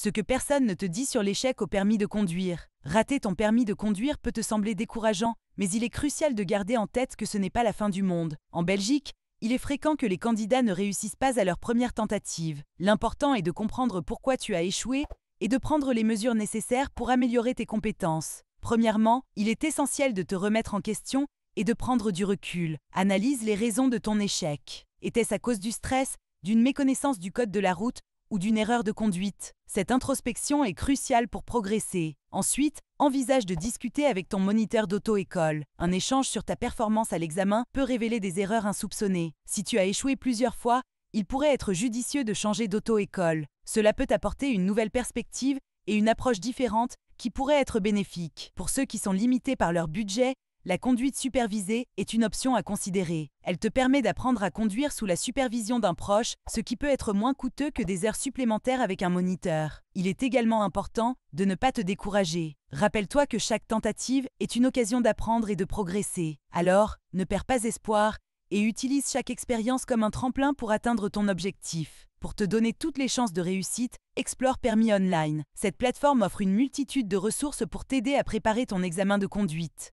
Ce que personne ne te dit sur l'échec au permis de conduire. Rater ton permis de conduire peut te sembler décourageant, mais il est crucial de garder en tête que ce n'est pas la fin du monde. En Belgique, il est fréquent que les candidats ne réussissent pas à leur première tentative. L'important est de comprendre pourquoi tu as échoué et de prendre les mesures nécessaires pour améliorer tes compétences. Premièrement, il est essentiel de te remettre en question et de prendre du recul. Analyse les raisons de ton échec. Était-ce à cause du stress, d'une méconnaissance du code de la route ou d'une erreur de conduite. Cette introspection est cruciale pour progresser. Ensuite, envisage de discuter avec ton moniteur d'auto-école. Un échange sur ta performance à l'examen peut révéler des erreurs insoupçonnées. Si tu as échoué plusieurs fois, il pourrait être judicieux de changer d'auto-école. Cela peut apporter une nouvelle perspective et une approche différente qui pourrait être bénéfique. Pour ceux qui sont limités par leur budget, la conduite supervisée est une option à considérer. Elle te permet d'apprendre à conduire sous la supervision d'un proche, ce qui peut être moins coûteux que des heures supplémentaires avec un moniteur. Il est également important de ne pas te décourager. Rappelle-toi que chaque tentative est une occasion d'apprendre et de progresser. Alors, ne perds pas espoir et utilise chaque expérience comme un tremplin pour atteindre ton objectif. Pour te donner toutes les chances de réussite, explore Permis Online. Cette plateforme offre une multitude de ressources pour t'aider à préparer ton examen de conduite.